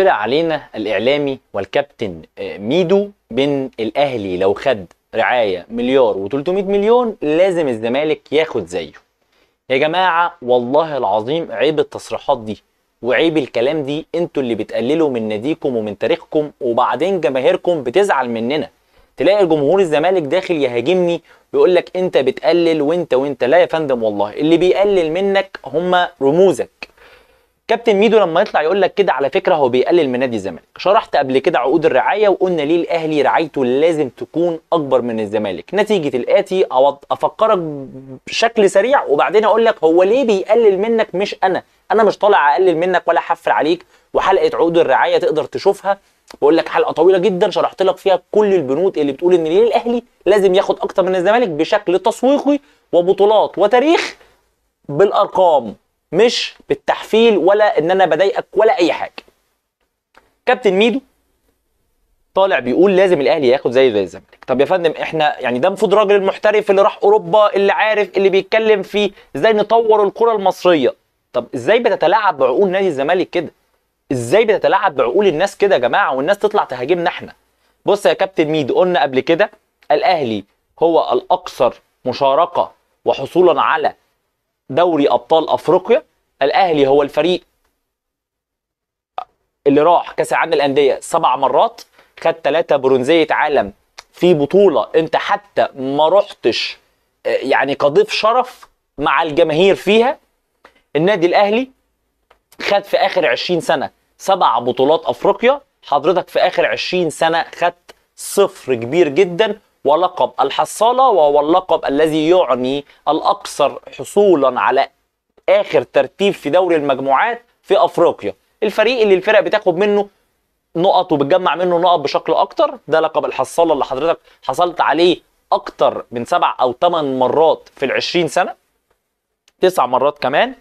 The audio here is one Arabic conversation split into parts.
طلع علينا الاعلامي والكابتن آه، ميدو بن الاهلي لو خد رعايه مليار و300 مليون لازم الزمالك ياخد زيه يا جماعه والله العظيم عيب التصريحات دي وعيب الكلام دي انتوا اللي بتقللوا من ناديكم ومن تاريخكم وبعدين جماهيركم بتزعل مننا تلاقي جمهور الزمالك داخل يهاجمني ويقول لك انت بتقلل وانت وانت لا يا فندم والله اللي بيقلل منك هم رموزك كابتن ميدو لما يطلع يقول لك كده على فكره هو بيقلل من نادي الزمالك شرحت قبل كده عقود الرعايه وقلنا ليه الاهلي رعايته لازم تكون اكبر من الزمالك نتيجه الاتي افكرك بشكل سريع وبعدين اقول لك هو ليه بيقلل منك مش انا انا مش طالع اقلل منك ولا حفر عليك وحلقه عقود الرعايه تقدر تشوفها بقول لك حلقه طويله جدا شرحت لك فيها كل البنود اللي بتقول ان ليه الاهلي لازم ياخد اكتر من الزمالك بشكل تسويقي وبطولات وتاريخ بالارقام مش بالتحفيل ولا ان انا بضايقك ولا اي حاجه كابتن ميدو طالع بيقول لازم الاهلي ياخد زيه زي الزمالك طب يا فندم احنا يعني ده المفروض راجل المحترف اللي راح اوروبا اللي عارف اللي بيتكلم في ازاي نطور الكره المصريه طب ازاي بتتلاعب بعقول نادي الزمالك كده ازاي بتتلاعب بعقول الناس كده يا جماعه والناس تطلع تهاجمنا احنا بص يا كابتن ميدو قلنا قبل كده الاهلي هو الاكثر مشاركه وحصولا على دوري ابطال افريقيا الاهلي هو الفريق اللي راح كاس العالم للانديه سبع مرات خد ثلاثه برونزيه عالم في بطوله انت حتى ما رحتش آه، يعني كضيف شرف مع الجماهير فيها النادي الاهلي خد في اخر 20 سنه سبع بطولات افريقيا حضرتك في اخر 20 سنه خدت صفر كبير جدا ولقب الحصاله وهو اللقب الذي يعني الاكثر حصولا على اخر ترتيب في دوري المجموعات في افريقيا الفريق اللي الفرق بتاخد منه نقط وبتجمع منه نقط بشكل اكتر ده لقب الحصاله اللي حضرتك حصلت عليه اكتر من سبع او ثمان مرات في 20 سنه تسع مرات كمان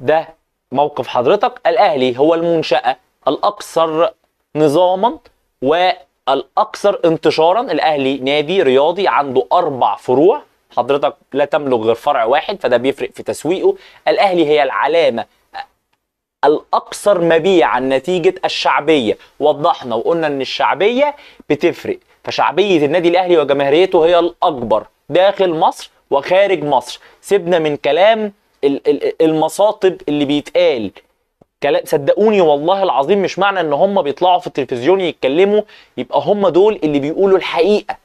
ده موقف حضرتك الاهلي هو المنشاه الاكثر نظاما والاكثر انتشارا الاهلي نادي رياضي عنده اربع فروع حضرتك لا تملك غير فرع واحد فده بيفرق في تسويقه الاهلي هي العلامه الاكثر مبيعا نتيجه الشعبيه وضحنا وقلنا ان الشعبيه بتفرق فشعبيه النادي الاهلي وجماهيريته هي الاكبر داخل مصر وخارج مصر سيبنا من كلام المصاطب اللي بيتقال كلام صدقوني والله العظيم مش معنى ان هم بيطلعوا في التلفزيون يتكلموا يبقى هم دول اللي بيقولوا الحقيقه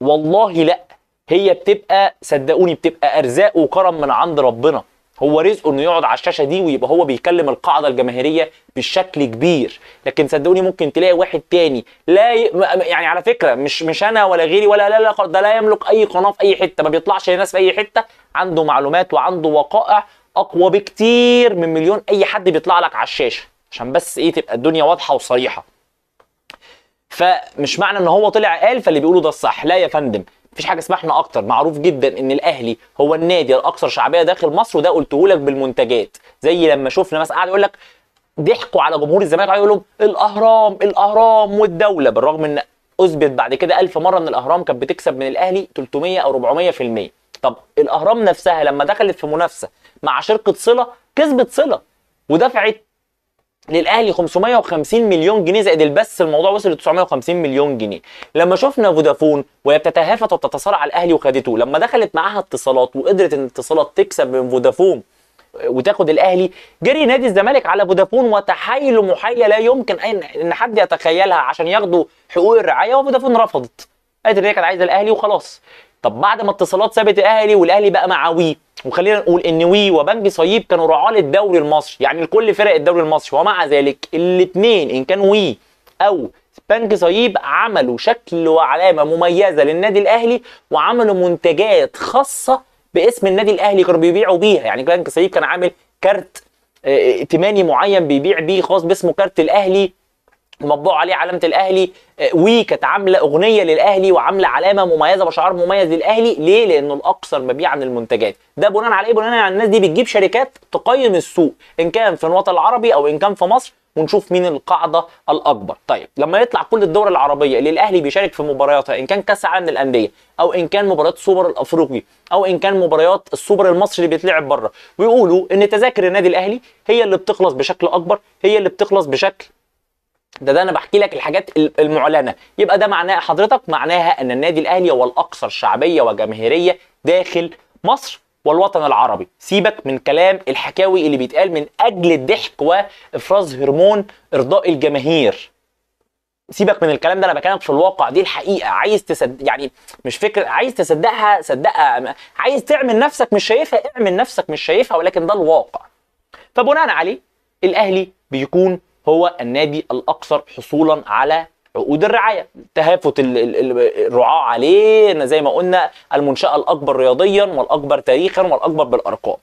والله لا هي بتبقى صدقوني بتبقى ارزاق وكرم من عند ربنا هو رزقه انه يقعد على الشاشه دي ويبقى هو بيكلم القاعده الجماهيريه بشكل كبير لكن صدقوني ممكن تلاقي واحد تاني لا ي... يعني على فكره مش مش انا ولا غيري ولا لا لا ده لا يملك اي قناه في اي حته ما بيطلعش لناس في اي حته عنده معلومات وعنده وقائع اقوى بكتير من مليون اي حد بيطلع لك على الشاشه عشان بس ايه تبقى الدنيا واضحه وصريحه فمش معنى ان هو طلع قال فاللي بيقوله ده الصح لا يا فندم مفيش حاجه اسمها احنا اكتر معروف جدا ان الاهلي هو النادي الاكثر شعبيه داخل مصر وده قلته لك بالمنتجات زي لما شفنا مثلا قاعد يقول لك ضحكوا على جمهور الزمالك يقول لهم الاهرام الاهرام والدوله بالرغم ان اثبت بعد كده ألف مره ان الاهرام كانت بتكسب من الاهلي 300 او 400% طب الاهرام نفسها لما دخلت في منافسه مع شركه صله كسبت صله ودفعت للاهلي 550 مليون جنيه زائد البث الموضوع وصل ل 950 مليون جنيه لما شفنا فودافون وهي بتتهافت وبتتصارع على الاهلي وخدته لما دخلت معاها اتصالات وقدرت ان اتصالات تكسب من فودافون وتاخد الاهلي جري نادي الزمالك على فودافون وتحايل محايله لا يمكن ان حد يتخيلها عشان ياخدوا حقوق الرعايه وفودافون رفضت قالت ان هي كانت عايزه الاهلي وخلاص طب بعد ما اتصالات سابت الاهلي والاهلي بقى مع وي وخلينا نقول ان وي وبنك صهيب كانوا رعاه للدوري المصري يعني لكل فرق الدوري المصري ومع ذلك الاثنين ان كان وي او بنك صهيب عملوا شكل وعلامه مميزه للنادي الاهلي وعملوا منتجات خاصه باسم النادي الاهلي كانوا بيبيعوا بيها يعني بنك صهيب كان عامل كارت آه، ائتماني معين بيبيع بيه خاص باسمه كارت الاهلي ومطبوع عليه علامه الاهلي آه، وي كانت عامله اغنيه للاهلي وعامله علامه مميزه بشعار مميز للاهلي ليه لانه الاكثر مبيعا للمنتجات ده بناء على ايه بناء على الناس دي بتجيب شركات تقيم السوق ان كان في الوطن العربي او ان كان في مصر ونشوف مين القاعده الاكبر طيب لما يطلع كل الدول العربيه اللي الاهلي بيشارك في مبارياتها ان كان كاس عالم للانديه او ان كان مباريات السوبر الافريقي او ان كان مباريات السوبر المصري اللي بيتلعب بره ويقولوا ان تذاكر النادي الاهلي هي اللي بتخلص بشكل اكبر هي اللي بتخلص بشكل ده ده انا بحكي لك الحاجات المعلنه يبقى ده معناه حضرتك معناها ان النادي الاهلي هو الاكثر شعبيه وجماهيريه داخل مصر والوطن العربي سيبك من كلام الحكاوي اللي بيتقال من اجل الضحك وافراز هرمون ارضاء الجماهير سيبك من الكلام ده انا بكلمك في الواقع دي الحقيقه عايز تصدق يعني مش فكره عايز تصدقها صدقها عايز تعمل نفسك مش شايفها اعمل نفسك مش شايفها ولكن ده الواقع فبناء عليه الاهلي بيكون هو النادي الاكثر حصولا على عقود الرعايه تهافت الرعاه عليه زي ما قلنا المنشاه الاكبر رياضيا والاكبر تاريخا والاكبر بالارقام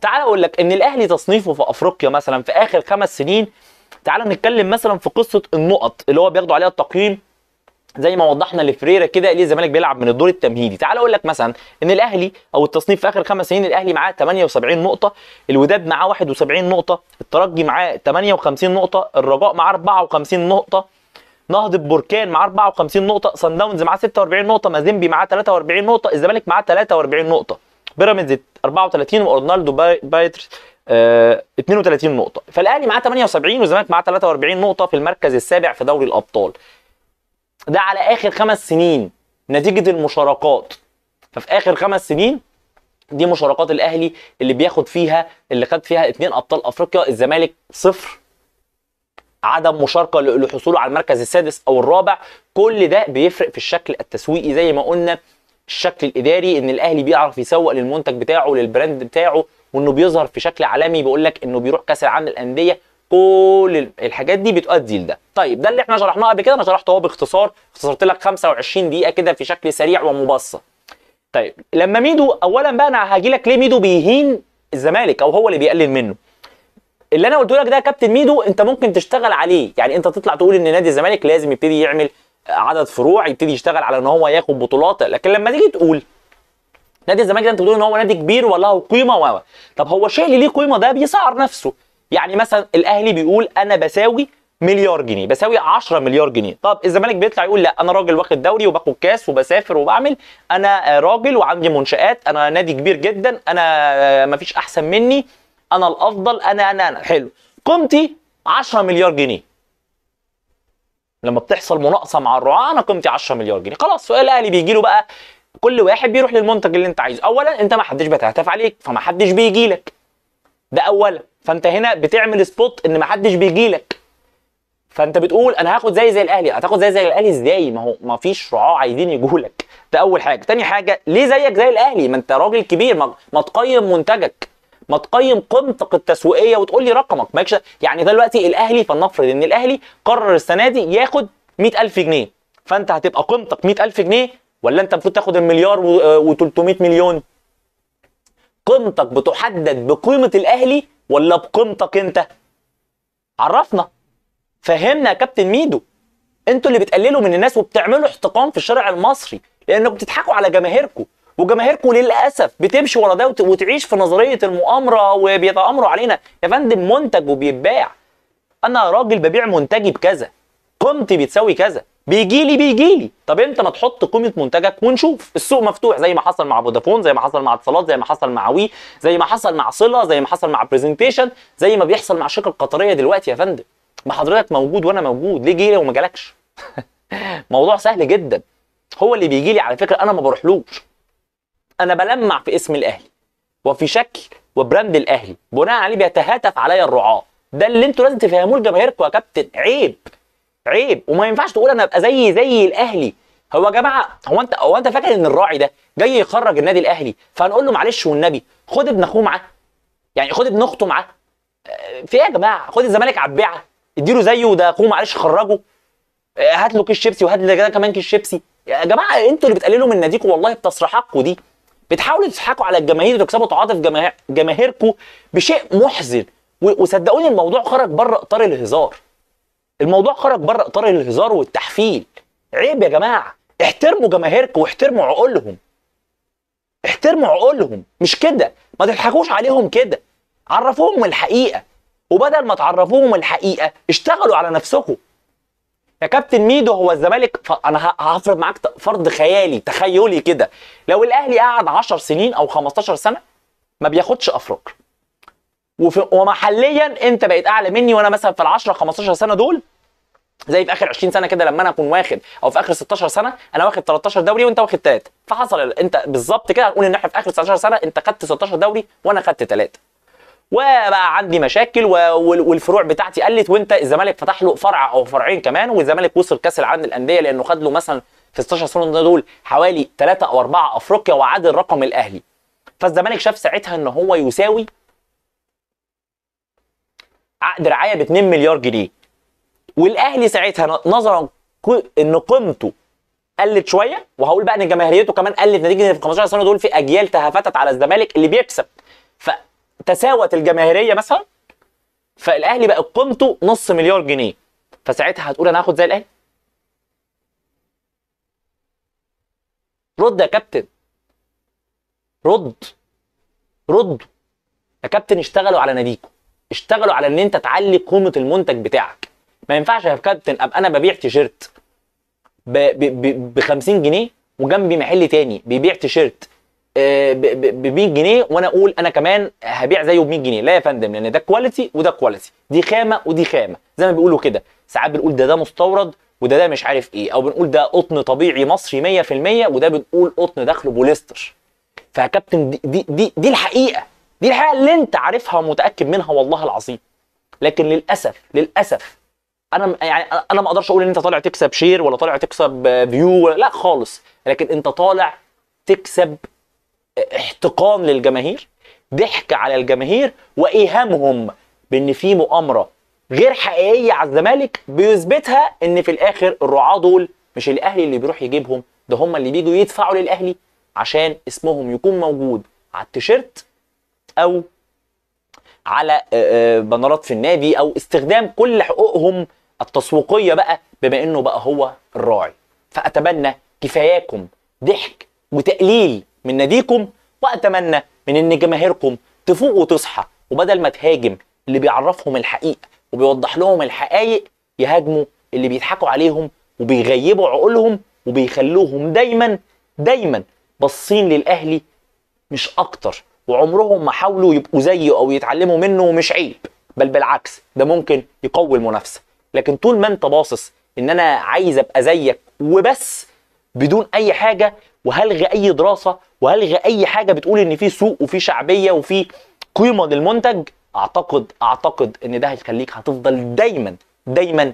تعال اقول لك ان الاهلي تصنيفه في افريقيا مثلا في اخر خمس سنين تعال نتكلم مثلا في قصه النقط اللي هو بياخدوا عليها التقييم زي ما وضحنا لفريرا كده ليه الزمالك بيلعب من الدور التمهيدي تعال اقول لك مثلا ان الاهلي او التصنيف في اخر خمس سنين الاهلي معاه 78 نقطه الوداد معاه 71 نقطه الترجي معاه 58 نقطه الرجاء معاه 54 نقطه نهضة بركان معاه 54 نقطة، سان داونز معاه 46 نقطة، مازيمبي معاه 43 نقطة، الزمالك معاه 43 نقطة. بيراميدز 34 وارنالدو بايتر آه 32 نقطة، فالأهلي معاه 78 والزمالك معاه 43 نقطة في المركز السابع في دوري الأبطال. ده على اخر خمس سنين نتيجه المشاركات ففي اخر خمس سنين دي مشاركات الاهلي اللي بياخد فيها اللي خد فيها اثنين ابطال افريقيا الزمالك صفر عدم مشاركه لحصوله على المركز السادس او الرابع كل ده بيفرق في الشكل التسويقي زي ما قلنا الشكل الاداري ان الاهلي بيعرف يسوق للمنتج بتاعه للبراند بتاعه وانه بيظهر في شكل عالمي بيقول لك انه بيروح كاس العالم للانديه كل الحاجات دي بتؤدي لده طيب ده اللي احنا شرحناه قبل كده انا شرحته اهو باختصار اختصرت لك 25 دقيقه كده في شكل سريع ومبسط طيب لما ميدو اولا بقى انا هاجي لك ليه ميدو بيهين الزمالك او هو اللي بيقلل منه اللي انا قلته لك ده يا كابتن ميدو انت ممكن تشتغل عليه يعني انت تطلع تقول ان نادي الزمالك لازم يبتدي يعمل عدد فروع يبتدي يشتغل على ان هو ياخد بطولات لكن لما تيجي تقول نادي الزمالك ده انت بتقول ان هو نادي كبير والله قيمه و طب هو الشيء اللي ليه قيمه ده بيسعر نفسه يعني مثلا الاهلي بيقول انا بساوي مليار جنيه بساوي 10 مليار جنيه طب الزمالك بيطلع يقول لا انا راجل واخد دوري وباخد كاس وبسافر وبعمل انا راجل وعندي منشات انا نادي كبير جدا انا مفيش احسن مني انا الافضل انا انا انا حلو قيمتي 10 مليار جنيه لما بتحصل مناقصه مع الرعاه انا قيمتي 10 مليار جنيه خلاص سؤال الاهلي بيجي له بقى كل واحد بيروح للمنتج اللي انت عايزه اولا انت ما حدش بتهتف عليك فما حدش بيجي لك ده اولا فانت هنا بتعمل سبوت ان محدش بيجي لك فانت بتقول انا هاخد زي زي الاهلي هتاخد زي زي الاهلي ازاي ما هو ما فيش رعاه عايزين يجوا لك ده اول حاجه تاني حاجه ليه زيك زي الاهلي ما انت راجل كبير ما, ما تقيم منتجك ما تقيم قيمتك التسويقيه وتقول لي رقمك ما يعني دلوقتي الاهلي فلنفرض ان الاهلي قرر السنه دي ياخد 100000 جنيه فانت هتبقى قيمتك 100000 جنيه ولا انت المفروض تاخد المليار و300 آه، مليون قيمتك بتحدد بقيمه الاهلي ولا بقيمتك انت عرفنا فهمنا يا كابتن ميدو انتوا اللي بتقللوا من الناس وبتعملوا احتقان في الشارع المصري لانكم بتضحكوا على جماهيركم وجماهيركم للاسف بتمشي ورا ده وتعيش في نظريه المؤامره وبيتامروا علينا يا فندم منتج وبيتباع انا راجل ببيع منتجي بكذا قيمتي بتساوي كذا بيجي لي بيجي لي طب انت ما تحط قيمه منتجك ونشوف السوق مفتوح زي ما حصل مع فودافون زي ما حصل مع اتصالات زي ما حصل مع وي زي ما حصل مع صله زي ما حصل مع برزنتيشن زي ما بيحصل مع الشركه القطريه دلوقتي يا فندم ما حضرتك موجود وانا موجود ليه جيلي وما جالكش موضوع سهل جدا هو اللي بيجي لي على فكره انا ما بروحلوش انا بلمع في اسم الاهلي وفي شكل وبراند الاهلي بناء عليه بيتهاتف عليا الرعاه ده اللي انتوا لازم تفهموه لجماهيركم يا كابتن عيب عيب وما ينفعش تقول انا ابقى زي زي الاهلي هو يا جماعه هو انت هو انت فاكر ان الراعي ده جاي يخرج النادي الاهلي فهنقول له معلش والنبي خد ابن اخوه معاه يعني خد ابن اخته معاه آه، في ايه يا جماعه خد الزمالك على البيعه اديله زيه ده اخوه معلش خرجه آه، هات له كيس شيبسي وهات له كمان كيس شيبسي يا جماعه انتوا اللي بتقللوا من ناديكم والله بتصريحاتكم دي بتحاولوا تضحكوا على الجماهير وتكسبوا تعاطف جماهيركم بشيء محزن وصدقوني الموضوع خرج بره اطار الهزار الموضوع خرج بره اطار الهزار والتحفيل عيب يا جماعه احترموا جماهيركم واحترموا عقولهم احترموا عقولهم مش كده ما تضحكوش عليهم كده عرفوهم الحقيقه وبدل ما تعرفوهم الحقيقه اشتغلوا على نفسكم يا كابتن ميدو هو الزمالك ف... انا هفرض معاك فرض خيالي تخيلي كده لو الاهلي قعد 10 سنين او 15 سنه ما بياخدش افريقيا ومحليا انت بقيت اعلى مني وانا مثلا في ال 10 15 سنه دول زي في اخر 20 سنه كده لما انا اكون واخد او في اخر 16 سنه انا واخد 13 دوري وانت واخد 3 فحصل انت بالظبط كده هنقول ان احنا في اخر 19 سنه انت خدت 16 دوري وانا خدت 3 وبقى عندي مشاكل والفروع بتاعتي قلت وانت الزمالك فتح له فرع او فرعين كمان والزمالك وصل كاس العالم للانديه لانه خد له مثلا في 16 سنه دول حوالي 3 او 4 افريقيا وعاد الرقم الاهلي فالزمالك شاف ساعتها ان هو يساوي عقد رعايه ب 2 مليار جنيه والاهلي ساعتها نظرا ان قيمته قلت شويه وهقول بقى ان جماهيريته كمان قلت نتيجه ان في 15 سنه دول في اجيال تهافتت على الزمالك اللي بيكسب فتساوت الجماهيريه مثلا فالاهلي بقى قيمته نص مليار جنيه فساعتها هتقول انا هاخد زي الاهلي رد يا كابتن رد رد يا كابتن اشتغلوا على ناديكم اشتغلوا على ان انت تعلي قيمه المنتج بتاعك ما ينفعش يا كابتن ابقى انا ببيع تيشيرت ب 50 جنيه وجنبي محل تاني بيبيع تيشيرت آه، ب 100 جنيه وانا اقول انا كمان هبيع زيه ب 100 جنيه لا يا فندم لان ده كواليتي وده كواليتي دي خامه ودي خامه زي ما بيقولوا كده ساعات بنقول ده ده مستورد وده ده مش عارف ايه او بنقول ده قطن طبيعي مصري 100% وده بنقول قطن داخله بوليستر فيا كابتن دي, دي دي دي الحقيقه دي الحقيقه اللي انت عارفها ومتاكد منها والله العظيم لكن للاسف للاسف انا يعني انا ما اقدرش اقول ان انت طالع تكسب شير ولا طالع تكسب فيو لا خالص لكن انت طالع تكسب آه، احتقان للجماهير ضحك على الجماهير وايهامهم بان في مؤامره غير حقيقيه على الزمالك بيثبتها ان في الاخر الرعاه دول مش الاهلي اللي بيروح يجيبهم ده هم اللي بيجوا يدفعوا للاهلي عشان اسمهم يكون موجود على التيشيرت او على آه، آه، بنرات في النادي او استخدام كل حقوقهم التسويقيه بقى بما انه بقى هو الراعي فاتمنى كفاياكم ضحك وتقليل من ناديكم واتمنى من ان جماهيركم تفوق وتصحى وبدل ما تهاجم اللي بيعرفهم الحقيقه وبيوضح لهم الحقائق يهاجموا اللي بيضحكوا عليهم وبيغيبوا عقولهم وبيخلوهم دايما دايما باصين للاهلي مش اكتر وعمرهم ما حاولوا يبقوا زيه او يتعلموا منه ومش عيب بل بالعكس ده ممكن يقوي المنافسه لكن طول ما انت باصص ان انا عايز ابقى زيك وبس بدون اي حاجه وهلغي اي دراسه وهلغي اي حاجه بتقول ان في سوق وفي شعبيه وفي قيمه للمنتج اعتقد اعتقد ان ده هيخليك هتفضل دايما دايما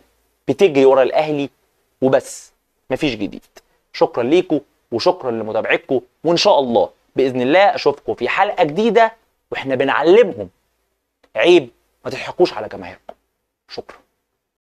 بتجري ورا الاهلي وبس مفيش جديد شكرا ليكم وشكرا لمتابعتكم وان شاء الله باذن الله اشوفكم في حلقه جديده واحنا بنعلمهم عيب ما تضحكوش على جماهيركم شكرا